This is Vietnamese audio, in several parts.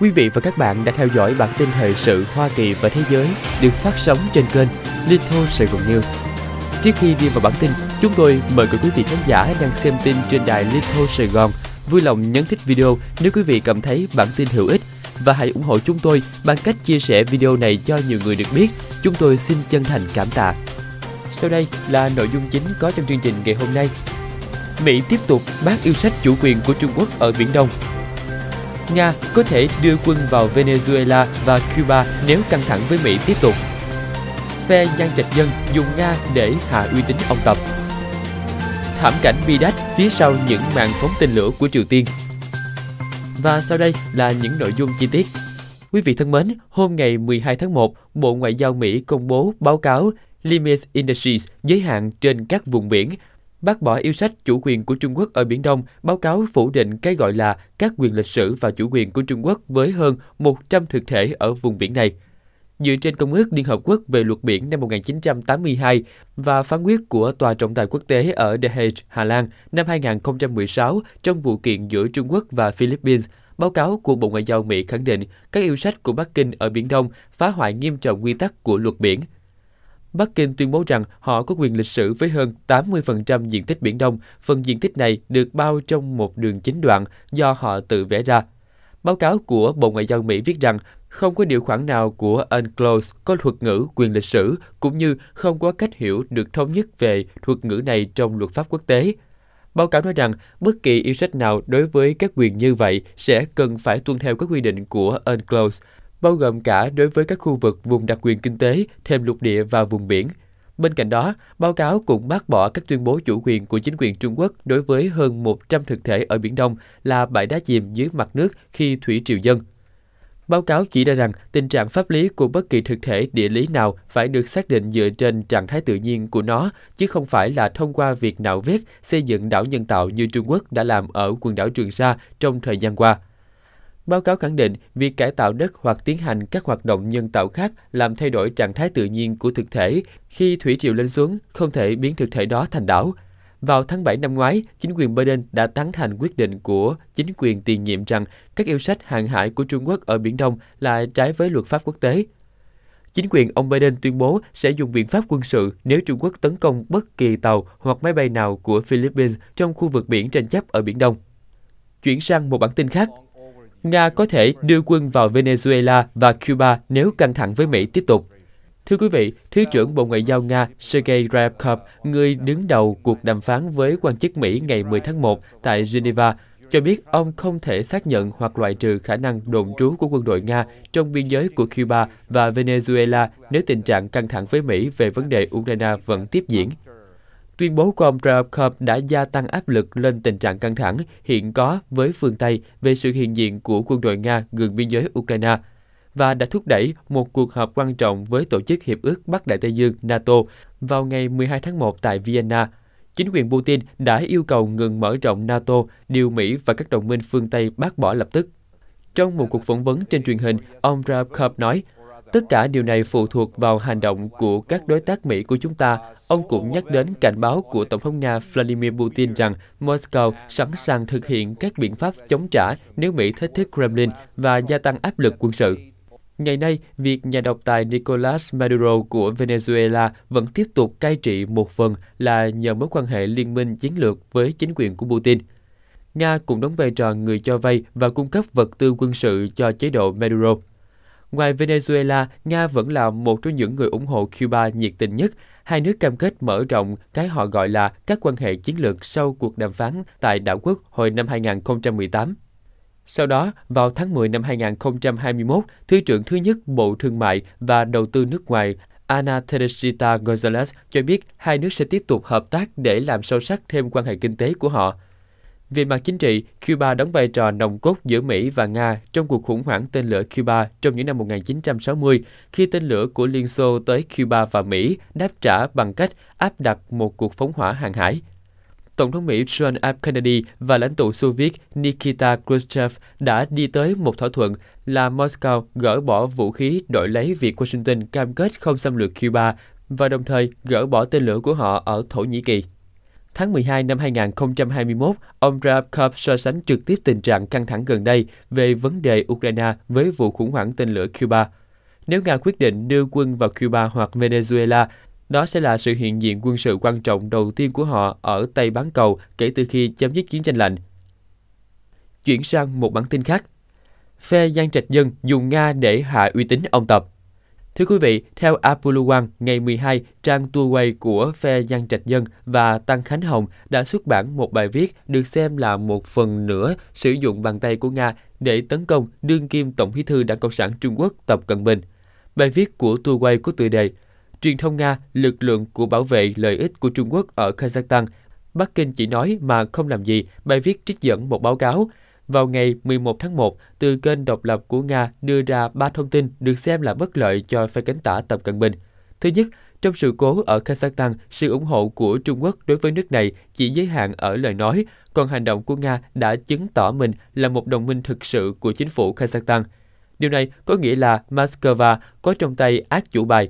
Quý vị và các bạn đã theo dõi bản tin thời sự Hoa Kỳ và thế giới được phát sóng trên kênh Little Sài Gòn News. Trước khi đi vào bản tin, chúng tôi mời quý vị khán giả đang xem tin trên đài Little Sài Gòn vui lòng nhấn thích video nếu quý vị cảm thấy bản tin hữu ích và hãy ủng hộ chúng tôi bằng cách chia sẻ video này cho nhiều người được biết. Chúng tôi xin chân thành cảm tạ. Sau đây là nội dung chính có trong chương trình ngày hôm nay. Mỹ tiếp tục bác yêu sách chủ quyền của Trung Quốc ở Biển Đông Nga có thể đưa quân vào Venezuela và Cuba nếu căng thẳng với Mỹ tiếp tục. Phe Giang Trạch Dân dùng Nga để hạ uy tín ông Tập. Thảm cảnh bi đát phía sau những màn phóng tên lửa của Triều Tiên. Và sau đây là những nội dung chi tiết. Quý vị thân mến, hôm ngày 12 tháng 1, Bộ Ngoại giao Mỹ công bố báo cáo Limits Industries giới hạn trên các vùng biển bác bỏ yêu sách chủ quyền của Trung Quốc ở Biển Đông, báo cáo phủ định cái gọi là các quyền lịch sử và chủ quyền của Trung Quốc với hơn 100 thực thể ở vùng biển này. Dựa trên Công ước Liên Hợp Quốc về luật biển năm 1982 và phán quyết của Tòa trọng tài quốc tế ở The Hague, Hà Lan năm 2016 trong vụ kiện giữa Trung Quốc và Philippines, báo cáo của Bộ Ngoại giao Mỹ khẳng định các yêu sách của Bắc Kinh ở Biển Đông phá hoại nghiêm trọng quy tắc của luật biển, Bắc Kinh tuyên bố rằng họ có quyền lịch sử với hơn 80% diện tích Biển Đông, phần diện tích này được bao trong một đường chính đoạn do họ tự vẽ ra. Báo cáo của Bộ Ngoại giao Mỹ viết rằng không có điều khoản nào của UNCLOS có thuật ngữ quyền lịch sử, cũng như không có cách hiểu được thống nhất về thuật ngữ này trong luật pháp quốc tế. Báo cáo nói rằng bất kỳ yêu sách nào đối với các quyền như vậy sẽ cần phải tuân theo các quy định của UNCLOS bao gồm cả đối với các khu vực vùng đặc quyền kinh tế, thêm lục địa và vùng biển. Bên cạnh đó, báo cáo cũng bác bỏ các tuyên bố chủ quyền của chính quyền Trung Quốc đối với hơn 100 thực thể ở Biển Đông là bãi đá chìm dưới mặt nước khi thủy triều dân. Báo cáo chỉ ra rằng tình trạng pháp lý của bất kỳ thực thể địa lý nào phải được xác định dựa trên trạng thái tự nhiên của nó, chứ không phải là thông qua việc nạo vét, xây dựng đảo nhân tạo như Trung Quốc đã làm ở quần đảo Trường Sa trong thời gian qua. Báo cáo khẳng định, việc cải tạo đất hoặc tiến hành các hoạt động nhân tạo khác làm thay đổi trạng thái tự nhiên của thực thể khi thủy triều lên xuống không thể biến thực thể đó thành đảo. Vào tháng 7 năm ngoái, chính quyền Biden đã tán thành quyết định của chính quyền tiền nhiệm rằng các yêu sách hàng hải của Trung Quốc ở Biển Đông là trái với luật pháp quốc tế. Chính quyền ông Biden tuyên bố sẽ dùng biện pháp quân sự nếu Trung Quốc tấn công bất kỳ tàu hoặc máy bay nào của Philippines trong khu vực biển tranh chấp ở Biển Đông. Chuyển sang một bản tin khác, Nga có thể đưa quân vào Venezuela và Cuba nếu căng thẳng với Mỹ tiếp tục. Thưa quý vị, Thứ trưởng Bộ Ngoại giao Nga Sergei Ryabkov, người đứng đầu cuộc đàm phán với quan chức Mỹ ngày 10 tháng 1 tại Geneva, cho biết ông không thể xác nhận hoặc loại trừ khả năng đồn trú của quân đội Nga trong biên giới của Cuba và Venezuela nếu tình trạng căng thẳng với Mỹ về vấn đề Ukraine vẫn tiếp diễn. Tuyên bố của ông Trump đã gia tăng áp lực lên tình trạng căng thẳng hiện có với phương Tây về sự hiện diện của quân đội Nga gần biên giới Ukraine và đã thúc đẩy một cuộc họp quan trọng với Tổ chức Hiệp ước Bắc Đại Tây Dương NATO vào ngày 12 tháng 1 tại Vienna. Chính quyền Putin đã yêu cầu ngừng mở rộng NATO, điều Mỹ và các đồng minh phương Tây bác bỏ lập tức. Trong một cuộc phỏng vấn trên truyền hình, ông Rabkov nói Tất cả điều này phụ thuộc vào hành động của các đối tác Mỹ của chúng ta. Ông cũng nhắc đến cảnh báo của Tổng thống Nga Vladimir Putin rằng Moscow sẵn sàng thực hiện các biện pháp chống trả nếu Mỹ thách thức Kremlin và gia tăng áp lực quân sự. Ngày nay, việc nhà độc tài Nicolas Maduro của Venezuela vẫn tiếp tục cai trị một phần là nhờ mối quan hệ liên minh chiến lược với chính quyền của Putin. Nga cũng đóng vai trò người cho vay và cung cấp vật tư quân sự cho chế độ Maduro. Ngoài Venezuela, Nga vẫn là một trong những người ủng hộ Cuba nhiệt tình nhất. Hai nước cam kết mở rộng cái họ gọi là các quan hệ chiến lược sau cuộc đàm phán tại đảo quốc hồi năm 2018. Sau đó, vào tháng 10 năm 2021, Thứ trưởng thứ nhất Bộ Thương mại và Đầu tư nước ngoài Ana Teresita Gonzalez cho biết hai nước sẽ tiếp tục hợp tác để làm sâu sắc thêm quan hệ kinh tế của họ. Về mặt chính trị, Cuba đóng vai trò nòng cốt giữa Mỹ và Nga trong cuộc khủng hoảng tên lửa Cuba trong những năm 1960, khi tên lửa của Liên Xô tới Cuba và Mỹ đáp trả bằng cách áp đặt một cuộc phóng hỏa hàng hải. Tổng thống Mỹ John F. Kennedy và lãnh tụ Xô Viết Nikita Khrushchev đã đi tới một thỏa thuận là Moscow gỡ bỏ vũ khí đổi lấy việc Washington cam kết không xâm lược Cuba và đồng thời gỡ bỏ tên lửa của họ ở Thổ Nhĩ Kỳ. Tháng 12 năm 2021, ông Rabkov so sánh trực tiếp tình trạng căng thẳng gần đây về vấn đề Ukraine với vụ khủng hoảng tên lửa Cuba. Nếu Nga quyết định đưa quân vào Cuba hoặc Venezuela, đó sẽ là sự hiện diện quân sự quan trọng đầu tiên của họ ở Tây Bán Cầu kể từ khi chấm dứt chiến tranh lạnh. Chuyển sang một bản tin khác. Phe Giang Trạch Dân dùng Nga để hạ uy tín ông Tập. Thưa quý vị, theo Apuluwan, ngày 12, trang Tuway của phe Giang Trạch Dân và Tăng Khánh Hồng đã xuất bản một bài viết được xem là một phần nữa sử dụng bàn tay của Nga để tấn công đương kim Tổng bí thư Đảng Cộng sản Trung Quốc Tập Cận Bình. Bài viết của Tuway có tựa đề Truyền thông Nga, lực lượng của bảo vệ lợi ích của Trung Quốc ở Kazakhstan. Bắc Kinh chỉ nói mà không làm gì, bài viết trích dẫn một báo cáo vào ngày 11 tháng 1 từ kênh độc lập của Nga đưa ra ba thông tin được xem là bất lợi cho phe cánh tả Tập Cận Bình. Thứ nhất, trong sự cố ở Kazakhstan, sự ủng hộ của Trung Quốc đối với nước này chỉ giới hạn ở lời nói, còn hành động của Nga đã chứng tỏ mình là một đồng minh thực sự của chính phủ Kazakhstan. Điều này có nghĩa là Moscow có trong tay ác chủ bài.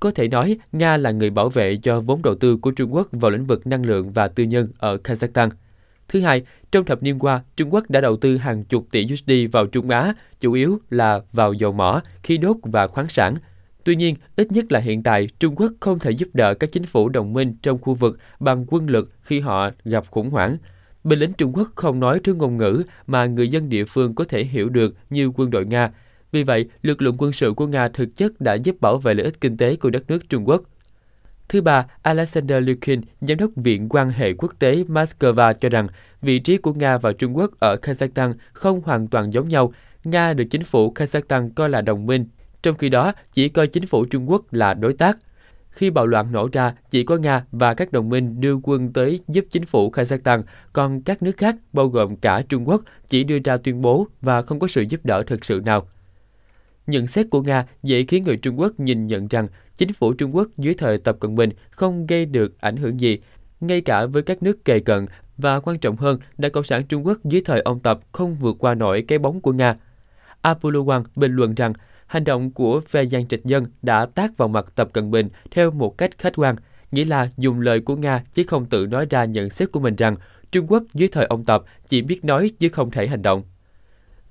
Có thể nói, Nga là người bảo vệ cho vốn đầu tư của Trung Quốc vào lĩnh vực năng lượng và tư nhân ở Kazakhstan. Thứ hai, trong thập niên qua, Trung Quốc đã đầu tư hàng chục tỷ USD vào Trung Á, chủ yếu là vào dầu mỏ, khí đốt và khoáng sản. Tuy nhiên, ít nhất là hiện tại, Trung Quốc không thể giúp đỡ các chính phủ đồng minh trong khu vực bằng quân lực khi họ gặp khủng hoảng. Binh lính Trung Quốc không nói thứ ngôn ngữ mà người dân địa phương có thể hiểu được như quân đội Nga. Vì vậy, lực lượng quân sự của Nga thực chất đã giúp bảo vệ lợi ích kinh tế của đất nước Trung Quốc. Thứ ba, Alexander Lukin, giám đốc Viện quan hệ quốc tế Moscow cho rằng vị trí của Nga và Trung Quốc ở Kazakhstan không hoàn toàn giống nhau. Nga được chính phủ Kazakhstan coi là đồng minh, trong khi đó chỉ coi chính phủ Trung Quốc là đối tác. Khi bạo loạn nổ ra, chỉ có Nga và các đồng minh đưa quân tới giúp chính phủ Kazakhstan, còn các nước khác, bao gồm cả Trung Quốc, chỉ đưa ra tuyên bố và không có sự giúp đỡ thực sự nào. Nhận xét của Nga dễ khiến người Trung Quốc nhìn nhận rằng chính phủ Trung Quốc dưới thời Tập Cận Bình không gây được ảnh hưởng gì, ngay cả với các nước kề cận và quan trọng hơn, Đảng Cộng sản Trung Quốc dưới thời ông Tập không vượt qua nổi cái bóng của Nga. Apollo One bình luận rằng hành động của phe Giang Trạch Dân đã tác vào mặt Tập Cận Bình theo một cách khách quan, nghĩa là dùng lời của Nga chứ không tự nói ra nhận xét của mình rằng Trung Quốc dưới thời ông Tập chỉ biết nói chứ không thể hành động.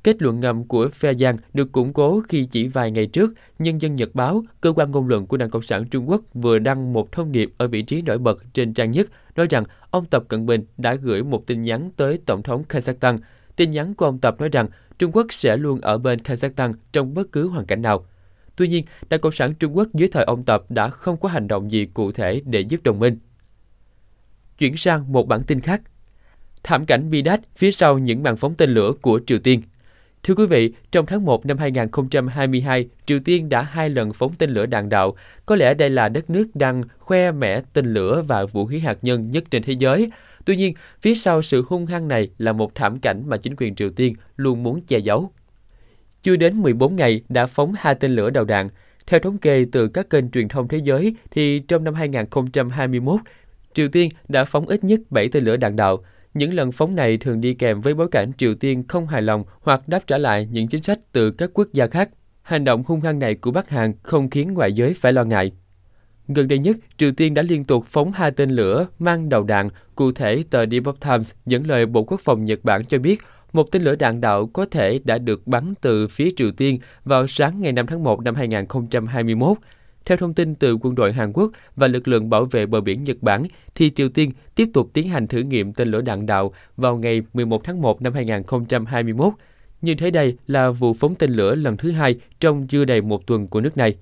Kết luận ngầm của Phe Giang được củng cố khi chỉ vài ngày trước, Nhân dân Nhật báo, cơ quan ngôn luận của Đảng Cộng sản Trung Quốc vừa đăng một thông điệp ở vị trí nổi bật trên trang nhất, nói rằng ông Tập Cận Bình đã gửi một tin nhắn tới Tổng thống Kazakhstan. Tin nhắn của ông Tập nói rằng Trung Quốc sẽ luôn ở bên Kazakhstan trong bất cứ hoàn cảnh nào. Tuy nhiên, Đảng Cộng sản Trung Quốc dưới thời ông Tập đã không có hành động gì cụ thể để giúp đồng minh. Chuyển sang một bản tin khác. Thảm cảnh bi đát phía sau những màn phóng tên lửa của Triều Tiên. Thưa quý vị, trong tháng 1 năm 2022, Triều Tiên đã hai lần phóng tên lửa đạn đạo. Có lẽ đây là đất nước đang khoe mẽ tên lửa và vũ khí hạt nhân nhất trên thế giới. Tuy nhiên, phía sau sự hung hăng này là một thảm cảnh mà chính quyền Triều Tiên luôn muốn che giấu. Chưa đến 14 ngày đã phóng hai tên lửa đầu đạn. Theo thống kê từ các kênh truyền thông thế giới thì trong năm 2021, Triều Tiên đã phóng ít nhất 7 tên lửa đạn đạo. Những lần phóng này thường đi kèm với bối cảnh Triều Tiên không hài lòng hoặc đáp trả lại những chính sách từ các quốc gia khác. Hành động hung hăng này của Bắc Hàn không khiến ngoại giới phải lo ngại. Gần đây nhất, Triều Tiên đã liên tục phóng hai tên lửa mang đầu đạn. Cụ thể, tờ The Times dẫn lời Bộ Quốc phòng Nhật Bản cho biết một tên lửa đạn đạo có thể đã được bắn từ phía Triều Tiên vào sáng ngày 5 tháng 1 năm 2021. Theo thông tin từ quân đội Hàn Quốc và lực lượng bảo vệ bờ biển Nhật Bản, thì Triều Tiên tiếp tục tiến hành thử nghiệm tên lửa đạn đạo vào ngày 11 tháng 1 năm 2021. Như thế đây là vụ phóng tên lửa lần thứ hai trong chưa đầy một tuần của nước này.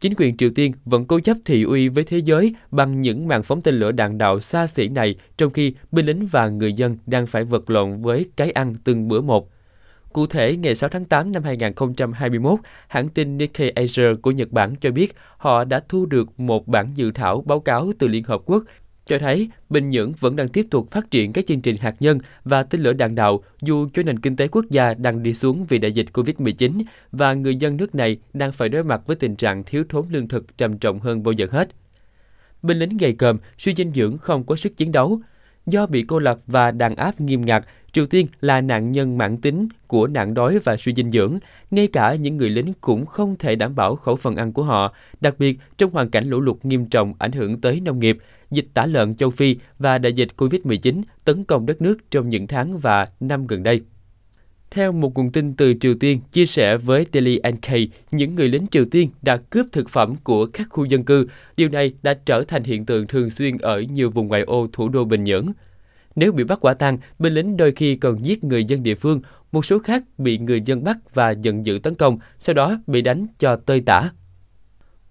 Chính quyền Triều Tiên vẫn cố chấp thị uy với thế giới bằng những màn phóng tên lửa đạn đạo xa xỉ này trong khi binh lính và người dân đang phải vật lộn với cái ăn từng bữa một. Cụ thể, ngày 6 tháng 8 năm 2021, hãng tin Nikkei Asia của Nhật Bản cho biết họ đã thu được một bản dự thảo báo cáo từ Liên Hợp Quốc cho thấy Bình Nhưỡng vẫn đang tiếp tục phát triển các chương trình hạt nhân và tên lửa đạn đạo dù cho nền kinh tế quốc gia đang đi xuống vì đại dịch COVID-19 và người dân nước này đang phải đối mặt với tình trạng thiếu thốn lương thực trầm trọng hơn bao giờ hết. Binh lính gầy còm, suy dinh dưỡng không có sức chiến đấu. Do bị cô lập và đàn áp nghiêm ngặt, Triều Tiên là nạn nhân mãn tính của nạn đói và suy dinh dưỡng, ngay cả những người lính cũng không thể đảm bảo khẩu phần ăn của họ, đặc biệt trong hoàn cảnh lũ lụt nghiêm trọng ảnh hưởng tới nông nghiệp, dịch tả lợn châu Phi và đại dịch COVID-19 tấn công đất nước trong những tháng và năm gần đây. Theo một nguồn tin từ Triều Tiên chia sẻ với Daily NK, những người lính Triều Tiên đã cướp thực phẩm của các khu dân cư. Điều này đã trở thành hiện tượng thường xuyên ở nhiều vùng ngoại ô thủ đô Bình Nhưỡng. Nếu bị bắt quả tang, binh lính đôi khi còn giết người dân địa phương, một số khác bị người dân bắt và giận dữ tấn công, sau đó bị đánh cho tơi tả.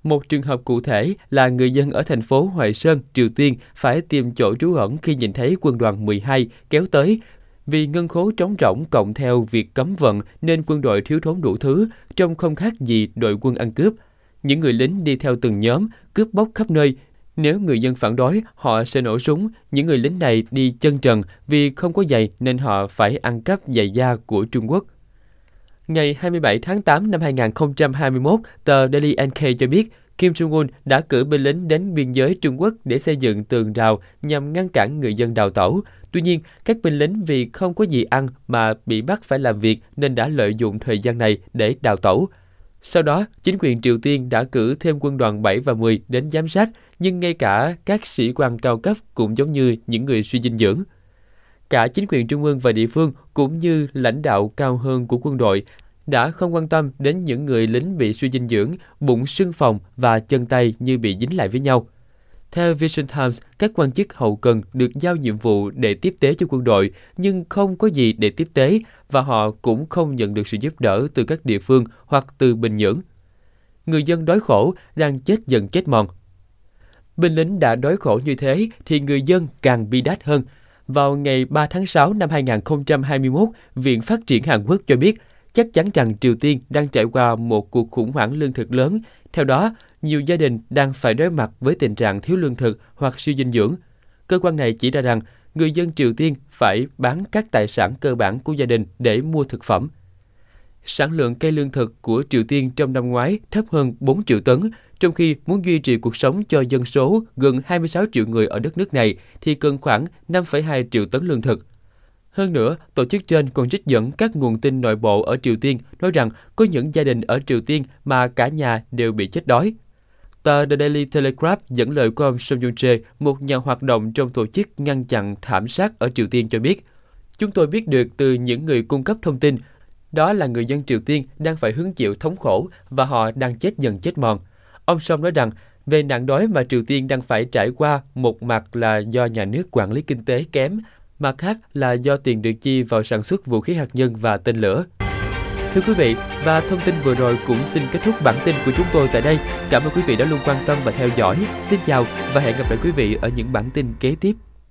Một trường hợp cụ thể là người dân ở thành phố Hoài Sơn, Triều Tiên phải tìm chỗ trú ẩn khi nhìn thấy quân đoàn 12 kéo tới. Vì ngân khố trống rỗng cộng theo việc cấm vận nên quân đội thiếu thốn đủ thứ, trông không khác gì đội quân ăn cướp. Những người lính đi theo từng nhóm, cướp bóc khắp nơi, nếu người dân phản đối, họ sẽ nổ súng. Những người lính này đi chân trần vì không có giày nên họ phải ăn cắp giày da của Trung Quốc. Ngày 27 tháng 8 năm 2021, tờ Daily NK cho biết Kim Jong-un đã cử binh lính đến biên giới Trung Quốc để xây dựng tường rào nhằm ngăn cản người dân đào tẩu. Tuy nhiên, các binh lính vì không có gì ăn mà bị bắt phải làm việc nên đã lợi dụng thời gian này để đào tẩu. Sau đó, chính quyền Triều Tiên đã cử thêm quân đoàn 7 và 10 đến giám sát, nhưng ngay cả các sĩ quan cao cấp cũng giống như những người suy dinh dưỡng. Cả chính quyền trung ương và địa phương cũng như lãnh đạo cao hơn của quân đội đã không quan tâm đến những người lính bị suy dinh dưỡng, bụng sưng phòng và chân tay như bị dính lại với nhau. Theo Vision Times, các quan chức hậu cần được giao nhiệm vụ để tiếp tế cho quân đội, nhưng không có gì để tiếp tế và họ cũng không nhận được sự giúp đỡ từ các địa phương hoặc từ Bình Nhưỡng. Người dân đói khổ đang chết dần chết mòn. Binh lính đã đói khổ như thế thì người dân càng bi đát hơn. Vào ngày 3 tháng 6 năm 2021, Viện Phát triển Hàn Quốc cho biết chắc chắn rằng Triều Tiên đang trải qua một cuộc khủng hoảng lương thực lớn. Theo đó, nhiều gia đình đang phải đối mặt với tình trạng thiếu lương thực hoặc suy dinh dưỡng. Cơ quan này chỉ ra rằng người dân Triều Tiên phải bán các tài sản cơ bản của gia đình để mua thực phẩm sản lượng cây lương thực của Triều Tiên trong năm ngoái thấp hơn 4 triệu tấn, trong khi muốn duy trì cuộc sống cho dân số gần 26 triệu người ở đất nước này thì cần khoảng 5,2 triệu tấn lương thực. Hơn nữa, tổ chức trên còn trích dẫn các nguồn tin nội bộ ở Triều Tiên nói rằng có những gia đình ở Triều Tiên mà cả nhà đều bị chết đói. Tờ The Daily Telegraph dẫn lời của ông Song Yong-jae, một nhà hoạt động trong tổ chức ngăn chặn thảm sát ở Triều Tiên cho biết, Chúng tôi biết được từ những người cung cấp thông tin đó là người dân Triều Tiên đang phải hứng chịu thống khổ và họ đang chết dần chết mòn. Ông Song nói rằng, về nạn đói mà Triều Tiên đang phải trải qua, một mặt là do nhà nước quản lý kinh tế kém, mặt khác là do tiền được chi vào sản xuất vũ khí hạt nhân và tên lửa. Thưa quý vị, và thông tin vừa rồi cũng xin kết thúc bản tin của chúng tôi tại đây. Cảm ơn quý vị đã luôn quan tâm và theo dõi. Xin chào và hẹn gặp lại quý vị ở những bản tin kế tiếp.